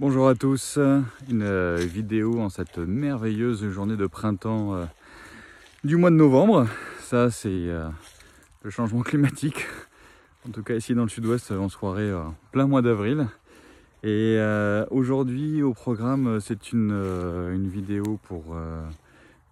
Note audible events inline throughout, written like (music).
Bonjour à tous, une euh, vidéo en cette merveilleuse journée de printemps euh, du mois de novembre. Ça c'est euh, le changement climatique. En tout cas ici dans le sud-ouest on se croirait plein mois d'avril. Et aujourd'hui au programme c'est une, une, vidéo pour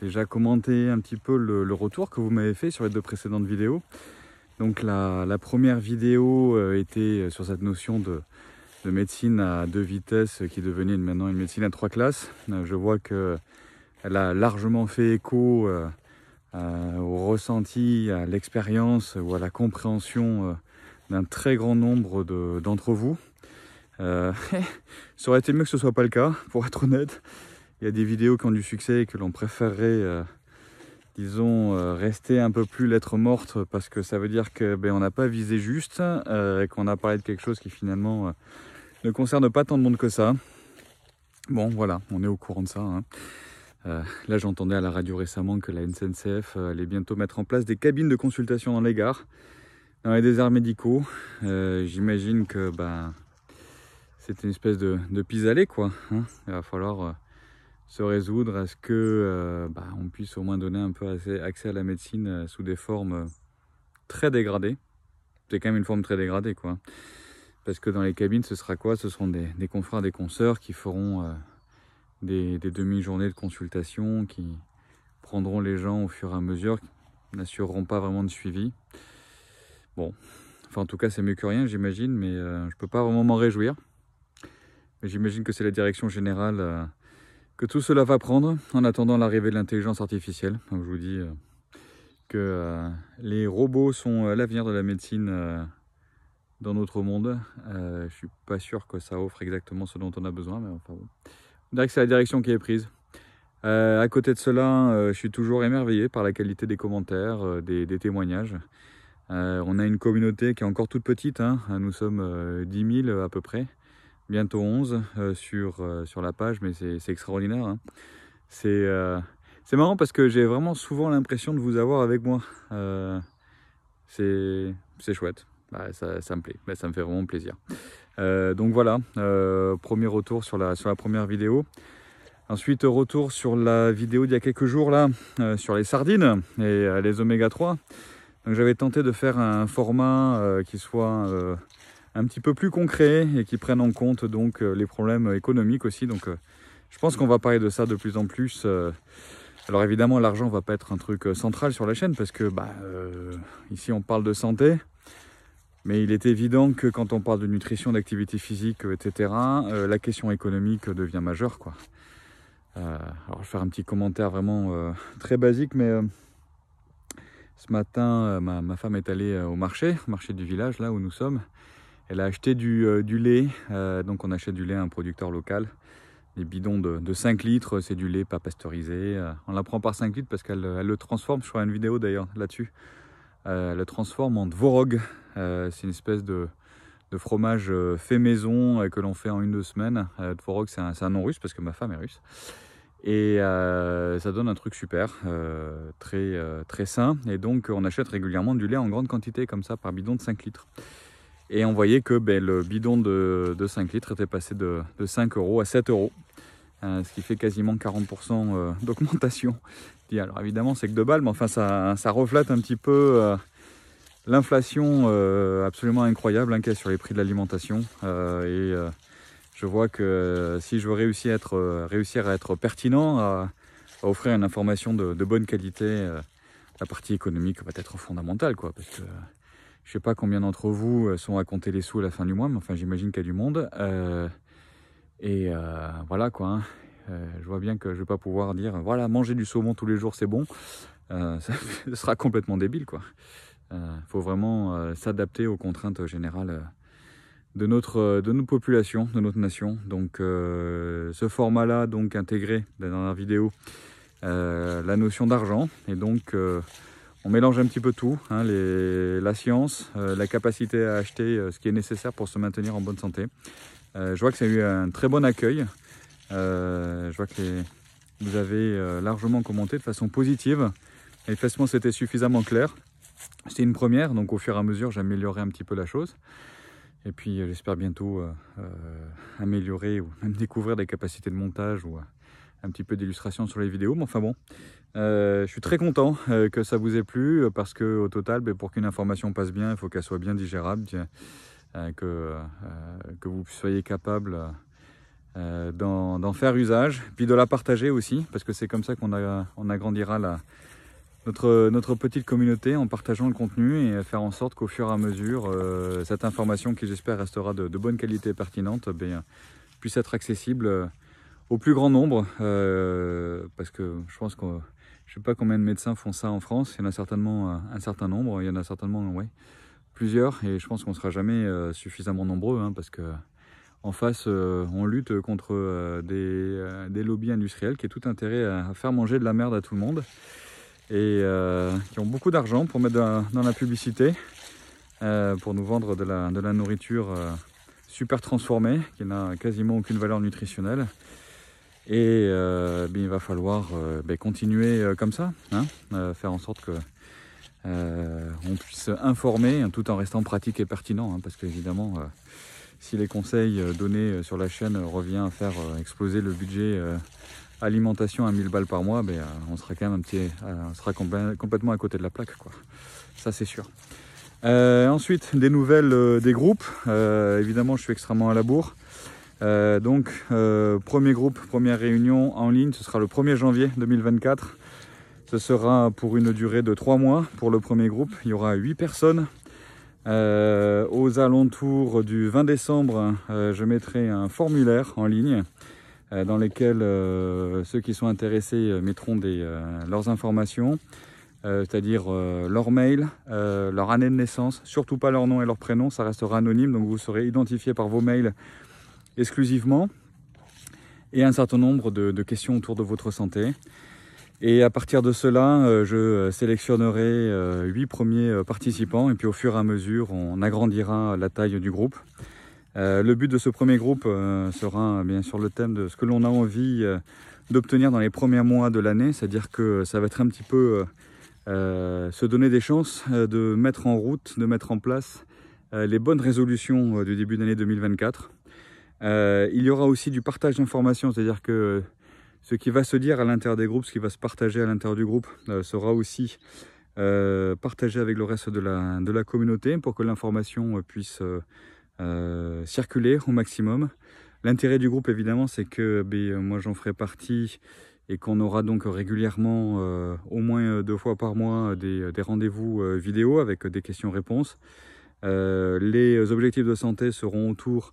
déjà commenter un petit peu le, retour que vous m'avez fait sur les deux précédentes vidéos. Donc la première vidéo était sur cette notion de de médecine à deux vitesses qui devenait maintenant une médecine à trois classes. Euh, je vois qu'elle a largement fait écho euh, euh, au ressenti, à l'expérience ou à la compréhension d'un très grand nombre d'entre vous. (laughs) ça aurait été mieux que ce ne soit pas le cas, pour être honnête. Il y a des vidéos qui ont du succès et que l'on préférerait, disons, rester un peu plus lettre morte parce que ça veut dire qu'on ben, n'a pas visé juste et qu'on a parlé de quelque chose qui finalement ne concerne pas tant de monde que ça. Bon, voilà, on est au courant de ça. Hein. Euh, là, j'entendais à la radio récemment que la SNCF euh, allait bientôt mettre en place des cabines de consultation dans les gares, dans les déserts médicaux. Euh, j'imagine que bah, c'est une espèce de, de pis-aller, quoi. Hein. Il va falloir se résoudre à ce que bah, on puisse au moins donner un peu assez, accès à la médecine sous des formes très dégradées. C'est quand même une forme très dégradée, quoi. Parce que dans les cabines, ce sera quoi Ce seront des, confrères, des consoeurs qui feront euh, des, demi-journées de consultation, qui prendront les gens au fur et à mesure, qui n'assureront pas vraiment de suivi. Bon, enfin en tout cas c'est mieux que rien j'imagine, mais euh, je peux pas vraiment m'en réjouir. j'imagine que c'est la direction générale euh, que tout cela va prendre en attendant l'arrivée de l'intelligence artificielle. je vous dis, que les robots sont l'avenir de la médecine dans notre monde. je euh, je suis pas sûr que ça offre exactement ce dont on a besoin, mais enfin bon. On dirait que c'est la direction qui est prise. Euh, à côté de cela, euh, je suis toujours émerveillé par la qualité des commentaires, des, témoignages. on a une communauté qui est encore toute petite, hein. nous sommes 10 000 à peu près, bientôt 11 sur, sur la page, mais c'est extraordinaire. Hein. C'est c'est marrant parce que j'ai vraiment souvent l'impression de vous avoir avec moi. c'est chouette. Bah, ça, me plaît, bah, ça me fait vraiment plaisir. Euh, donc voilà, euh, premier retour sur la, première vidéo. Ensuite, retour sur la vidéo d'il y a quelques jours là, euh, sur les sardines et les oméga 3. Donc j'avais tenté de faire un format qui soit un petit peu plus concret et qui prenne en compte donc les problèmes économiques aussi. Donc je pense qu'on va parler de ça de plus en plus. Alors évidemment, l'argent va pas être un truc central sur la chaîne parce que bah, ici on parle de santé, mais il est évident que quand on parle de nutrition, d'activité physique, etc., euh, la question économique devient majeure. Euh, alors je vais faire un petit commentaire vraiment euh, très basique, mais ce matin, ma, femme est allée au marché, marché du village, là où nous sommes. Elle a acheté du, lait, donc on achète du lait à un producteur local. Des bidons de, de 5 litres, c'est du lait pas pasteurisé. on la prend par 5 litres parce qu'elle le transforme. Je ferai une vidéo d'ailleurs là-dessus euh, la transforme en dvorog. Euh, c'est une espèce de, fromage euh, fait maison que l'on fait en une deux semaines. dvorog, c'est un, nom russe parce que ma femme est russe. Et ça donne un truc super, très, très sain. Et donc, on achète régulièrement du lait en grande quantité, comme ça, par bidon de 5 litres. Et on voyait que ben, le bidon de, 5 litres était passé de, 5 euros à 7 euros. ce qui fait quasiment 40% d'augmentation alors évidemment c'est que deux balles, mais enfin ça, reflète un petit peu euh, l'inflation euh, absolument incroyable hein, qu'il sur les prix de l'alimentation. Euh, et je vois que si je veux réussir à être, réussir à être pertinent, à, offrir une information de, bonne qualité, la partie économique va être fondamentale. Quoi, parce je ne sais pas combien d'entre vous sont à compter les sous à la fin du mois, mais enfin j'imagine qu'il y a du monde. et voilà quoi. Hein. Euh, je vois bien que je ne vais pas pouvoir dire voilà, manger du saumon tous les jours, c'est bon. Euh, (laughs) ça, ce sera complètement débile, quoi. Il euh, faut vraiment s'adapter aux contraintes générales de notre, de nos population, de notre nation. Donc, ce format-là, donc intégré dans la vidéo, la notion d'argent, et donc. on mélange un petit peu tout, hein, la science, la capacité à acheter ce qui est nécessaire pour se maintenir en bonne santé. je vois que ça a eu un très bon accueil. Euh, je vois que vous avez euh, largement commenté de façon positive. Effectivement, c'était suffisamment clair. C'était une première, donc au fur et à mesure, j'améliorerai un petit peu la chose. Et puis, euh, j'espère bientôt améliorer ou même découvrir des capacités de montage ou un petit peu d'illustration sur les vidéos. Mais enfin bon, je suis très content que ça vous ait plu parce que au total, ben, pour qu'une information passe bien, il faut qu'elle soit bien digérable, que vous soyez capable euh, d'en faire usage, puis de la partager aussi, parce que c'est comme ça qu'on on agrandira la, notre, notre, petite communauté en partageant le contenu et faire en sorte qu'au fur et à mesure, euh, cette information qui j'espère restera de, bonne qualité et pertinente, eh bien puisse être accessible euh, au plus grand nombre, parce que je pense que je sais pas combien de médecins font ça en France, il y en a certainement un certain nombre, il y en a certainement oui plusieurs, et je pense qu'on sera jamais suffisamment nombreux, hein, parce que en face, on euh, lutte contre euh, euh, des, lobbies industriels qui ont tout intérêt à, faire manger de la merde à tout le monde et qui ont beaucoup d'argent pour mettre dans, la publicité, pour nous vendre de la, nourriture super transformée, qui n'a quasiment aucune valeur nutritionnelle. Et ben, il va falloir ben, continuer comme ça, hein, faire en sorte que on puisse informer tout en restant pratique et pertinent, hein, parce qu'évidemment, si les conseils euh, donnés euh, sur la chaîne euh, revient à faire exploser le budget alimentation à 1000 balles par mois, ben, on sera quand même un petit, on sera complètement à côté de la plaque, quoi. Ça c'est sûr. ensuite, des nouvelles des groupes. évidemment, je suis extrêmement à la bourre. donc, premier groupe, première réunion en ligne, ce sera le 1er janvier 2024. Ce sera pour une durée de 3 mois pour le premier groupe. Il y aura 8 personnes. Euh, aux alentours du 20 décembre, euh, je mettrai un formulaire en ligne euh, dans lequel ceux qui sont intéressés mettront leurs informations, c'est-à-dire leur mail, leur année de naissance, surtout pas leur nom et leur prénom, ça restera anonyme, donc vous serez identifié par vos mails exclusivement, et un certain nombre de questions autour de votre santé. Et à partir de cela, euh, je euh, sélectionnerai 8 euh, premiers participants et puis au fur et à mesure, on agrandira la taille du groupe. Le but de ce premier groupe sera bien sûr le thème de ce que l'on a envie d'obtenir dans les premiers mois de l'année, c'est-à-dire que ça va être un petit peu se donner des chances de mettre en route, de mettre en place les bonnes résolutions du début d'année 2024. il y aura aussi du partage d'informations, c'est-à-dire que ce qui va se dire à l'intérieur des groupes, ce qui va se partager à l'intérieur du groupe euh, sera aussi euh, partagé avec le reste de la, communauté pour que l'information euh, puisse circuler au maximum. L'intérêt du groupe évidemment c'est que ben, moi j'en ferai partie et qu'on aura donc régulièrement au moins deux fois par mois des, rendez-vous vidéo avec des questions-réponses. les objectifs de santé seront autour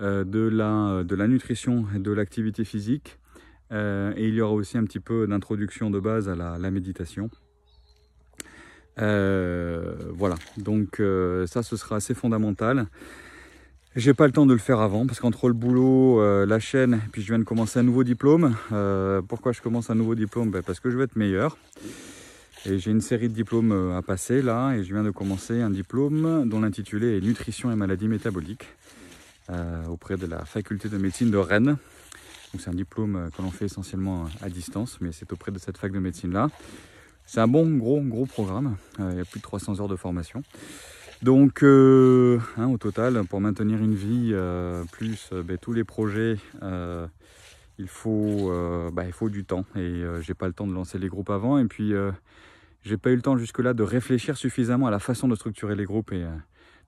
de la nutrition et de l'activité physique. Euh, et il y aura aussi un petit peu d'introduction de base à la, méditation. Euh, voilà, donc euh, ça ce sera assez fondamental. J'ai pas le temps de le faire avant parce qu'entre le boulot, la chaîne, puis je viens de commencer un nouveau diplôme. pourquoi je commence un nouveau diplôme ben, Parce que je veux être meilleur. Et j'ai une série de diplômes à passer là et je viens de commencer un diplôme dont l'intitulé est Nutrition et maladies métaboliques auprès de la faculté de médecine de Rennes c'est un diplôme euh, que l'on fait essentiellement euh, à distance, mais c'est auprès de cette fac de médecine-là. C'est un bon gros gros programme, euh, il y a plus de 300 heures de formation. Donc hein, au total, pour maintenir une vie, plus ben, tous les projets, il, faut, ben, il faut du temps. Et j'ai pas le temps de lancer les groupes avant. Et puis j'ai pas eu le temps jusque-là de réfléchir suffisamment à la façon de structurer les groupes. Et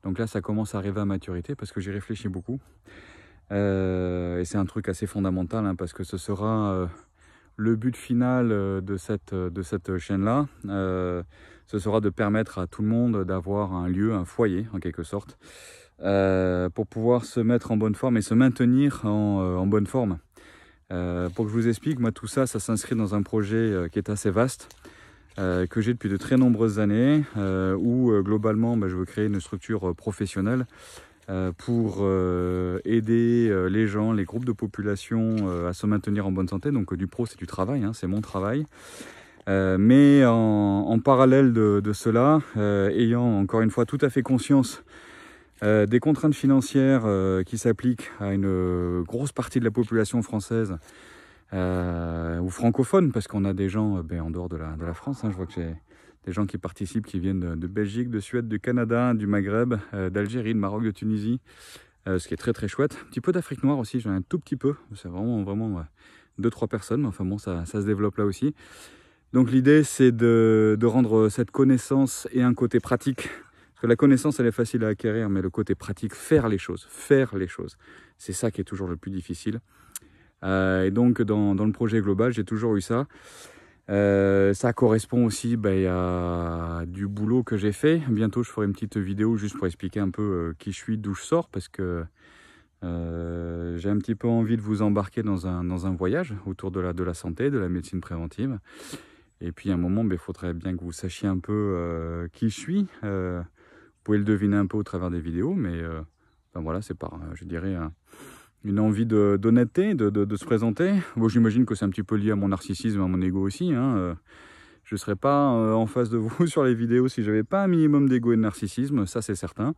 donc là, ça commence à arriver à maturité parce que j'ai réfléchi beaucoup. Euh, et c'est un truc assez fondamental hein, parce que ce sera euh, le but final euh, de cette, de cette chaîne-là, ce sera de permettre à tout le monde d'avoir un lieu, un foyer en quelque sorte, pour pouvoir se mettre en bonne forme et se maintenir en, en bonne forme. pour que je vous explique, moi tout ça, ça s'inscrit dans un projet qui est assez vaste, que j'ai depuis de très nombreuses années, où globalement bah, je veux créer une structure professionnelle euh, pour euh, aider euh, les gens, les groupes de population à se maintenir en bonne santé. Donc du pro, c'est du travail, hein, c'est mon travail. mais en, parallèle de, cela, ayant encore une fois tout à fait conscience des contraintes financières qui s'appliquent à une grosse partie de la population française ou francophone, parce qu'on a des gens ben, en dehors de la, de la France, hein, je vois que j'ai des gens qui participent, qui viennent de, Belgique, de Suède, du Canada, du Maghreb, euh, d'Algérie, de Maroc, de Tunisie, euh, ce qui est très très chouette. Un petit peu d'Afrique noire aussi, j'en ai un tout petit peu, c'est vraiment vraiment deux trois personnes, mais enfin bon, ça, se développe là aussi. Donc l'idée c'est de, rendre cette connaissance et un côté pratique que la connaissance, elle est facile à acquérir, mais le côté pratique, faire les choses, faire les choses, c'est ça qui est toujours le plus difficile. Euh, et donc, dans, dans le projet global, j'ai toujours eu ça. Euh, ça correspond aussi à ben, du boulot que j'ai fait. Bientôt, je ferai une petite vidéo juste pour expliquer un peu euh, qui je suis, d'où je sors, parce que euh, j'ai un petit peu envie de vous embarquer dans un, dans un voyage autour de la, de la, santé, de la médecine préventive. Et puis, à un moment, ben, il faudrait bien que vous sachiez un peu qui je suis. vous pouvez le deviner un peu au travers des vidéos, mais ben voilà, c'est par, je dirais une envie d'honnêteté, de, de, se présenter. j'imagine que c'est un petit peu lié à mon narcissisme, à mon ego aussi. Hein, euh. Je ne serais pas euh, en face de vous (laughs) sur les vidéos si j'avais pas un minimum d'ego et de narcissisme, ça c'est certain.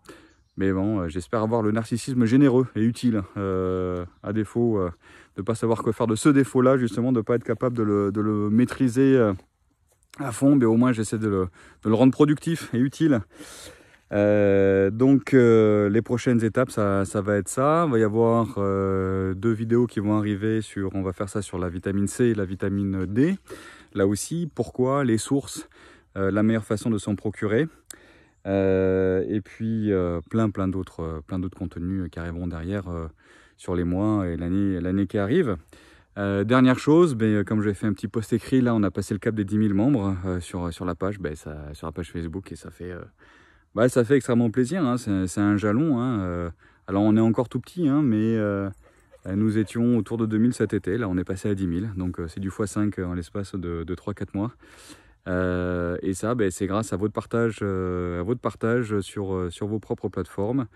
Mais bon, euh, j'espère avoir le narcissisme généreux et utile, à défaut de ne pas savoir quoi faire de ce défaut-là, justement, de ne pas être capable de le, maîtriser à fond, mais au moins j'essaie de, de le, rendre productif et utile. Euh, donc euh, les prochaines étapes, ça, va être ça. Il va y avoir euh, deux vidéos qui vont arriver sur, on va faire ça sur la vitamine C et la vitamine D. Là aussi, pourquoi, les sources, la meilleure façon de s'en procurer. et puis plein plein d'autres plein d'autres contenus qui arriveront derrière sur les mois et l'année l'année qui arrive. dernière chose, ben, comme j'ai fait un petit post écrit, là on a passé le cap des 10 000 membres sur, sur, la page, ben, sur la page Facebook et ça fait, bah, ça fait extrêmement plaisir, hein. c'est un jalon. Hein. Euh, alors on est encore tout petit, hein, mais euh, euh, nous étions autour de 2000 cet été, là on est passé à 10 000, donc c'est du x5 en l'espace de, 3-4 mois. et ça, ben, c'est grâce à votre partage, à votre partage sur, vos propres plateformes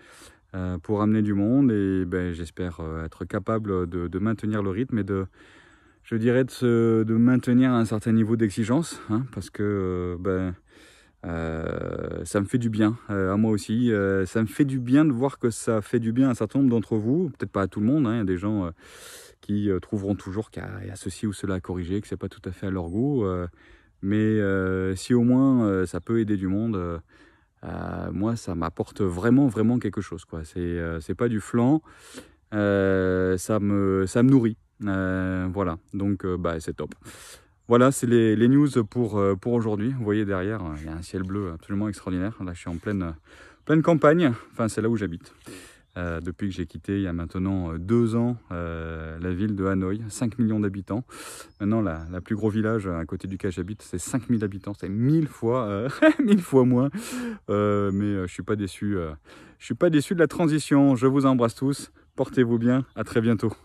pour amener du monde et ben, j'espère être capable de, maintenir le rythme et de, je dirais de, maintenir un certain niveau d'exigence, parce que... Ben, euh, ça me fait du bien, euh, à moi aussi. Euh, ça me fait du bien de voir que ça fait du bien à un certain nombre d'entre vous. Peut-être pas à tout le monde, hein. il y a des gens qui trouveront toujours qu'il y, a ceci ou cela à corriger, que c'est pas tout à fait à leur goût. mais si au moins ça peut aider du monde, moi ça m'apporte vraiment, vraiment quelque chose. quoi. C'est pas du flan, ça, me, ça me nourrit. voilà, donc bah, c'est top. Voilà, c'est les, news pour, euh, pour aujourd'hui. Vous voyez derrière, euh, il y a un ciel bleu absolument extraordinaire. Là, je suis en pleine, pleine campagne. Enfin, c'est là où j'habite. Euh, depuis que j'ai quitté il y a maintenant deux ans la ville de Hanoï, 5 millions d'habitants. Maintenant, la, plus gros village à côté duquel j'habite, c'est 5000 habitants, c'est 1000 fois, (laughs) mille fois moins. mais je suis pas déçu. je suis pas déçu de la transition. Je vous embrasse tous. Portez-vous bien. À très bientôt.